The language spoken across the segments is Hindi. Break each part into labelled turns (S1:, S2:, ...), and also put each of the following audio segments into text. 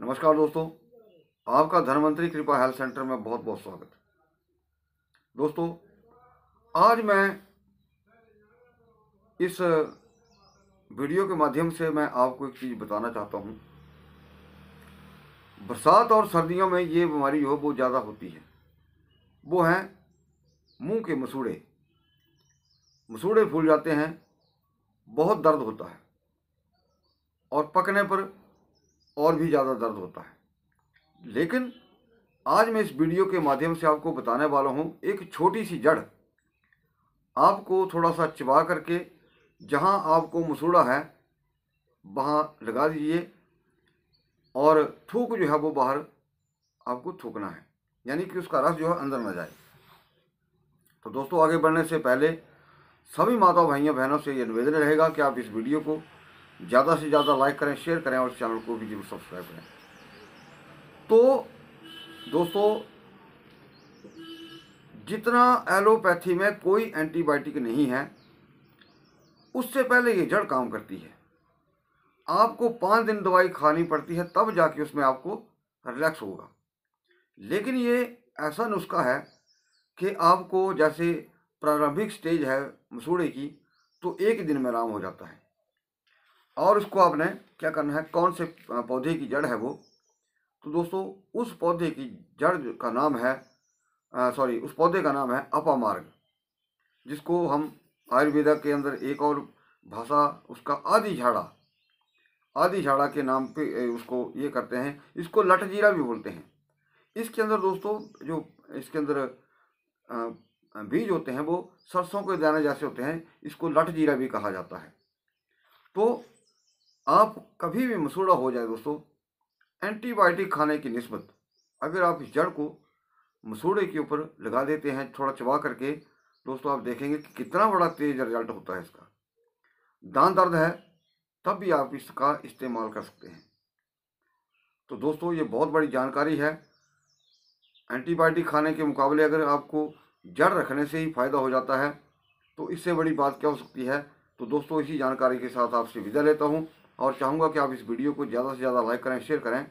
S1: नमस्कार दोस्तों आपका धनवंतरी कृपा हेल्थ सेंटर में बहुत बहुत स्वागत है दोस्तों आज मैं इस वीडियो के माध्यम से मैं आपको एक चीज़ बताना चाहता हूँ बरसात और सर्दियों में ये बीमारी जो है बहुत ज़्यादा होती है वो हैं मुंह के मसूड़े मसूड़े फूल जाते हैं बहुत दर्द होता है और पकने पर और भी ज़्यादा दर्द होता है लेकिन आज मैं इस वीडियो के माध्यम से आपको बताने वाला हूँ एक छोटी सी जड़ आपको थोड़ा सा चिबा करके जहाँ आपको मसूड़ा है वहाँ लगा दीजिए और थूक जो है वो बाहर आपको थूकना है यानी कि उसका रस जो है अंदर न जाए तो दोस्तों आगे बढ़ने से पहले सभी माता भाइयों बहनों से ये निवेदन रहेगा कि आप इस वीडियो को ज़्यादा से ज़्यादा लाइक करें शेयर करें और चैनल को भी जरूर सब्सक्राइब करें तो दोस्तों जितना एलोपैथी में कोई एंटीबायोटिक नहीं है उससे पहले ये जड़ काम करती है आपको पाँच दिन दवाई खानी पड़ती है तब जाके उसमें आपको रिलैक्स होगा लेकिन ये ऐसा नुस्खा है कि आपको जैसे प्रारंभिक स्टेज है मसूड़े की तो एक दिन में आराम हो जाता है और उसको आपने क्या करना है कौन से पौधे की जड़ है वो तो दोस्तों उस पौधे की जड़ का नाम है सॉरी उस पौधे का नाम है अपामार्ग जिसको हम आयुर्वेदा के अंदर एक और भाषा उसका आदि झाड़ा आदि झाड़ा के नाम पे उसको ये करते हैं इसको लटजीरा भी बोलते हैं इसके अंदर दोस्तों जो इसके अंदर बीज होते हैं वो सरसों के दाने जैसे होते हैं इसको लटजीरा जीरा भी कहा जाता है तो आप कभी भी मसूड़ा हो जाए दोस्तों एंटीबायोटिक खाने की नस्बत अगर आप इस जड़ को मसूड़े के ऊपर लगा देते हैं थोड़ा चबा करके दोस्तों आप देखेंगे कि कितना बड़ा तेज रिजल्ट होता है इसका दान दर्द है तब भी आप इसका इस्तेमाल कर सकते हैं तो दोस्तों ये बहुत बड़ी जानकारी है एंटीबायोटिक खाने के मुकाबले अगर आपको जड़ रखने से ही फ़ायदा हो जाता है तो इससे बड़ी बात क्या हो सकती है तो दोस्तों इसी जानकारी के साथ आपसे विदा लेता हूँ और चाहूँगा कि आप इस वीडियो को ज़्यादा से ज़्यादा लाइक करें शेयर करें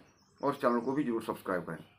S1: और चैनल को भी जरूर सब्सक्राइब करें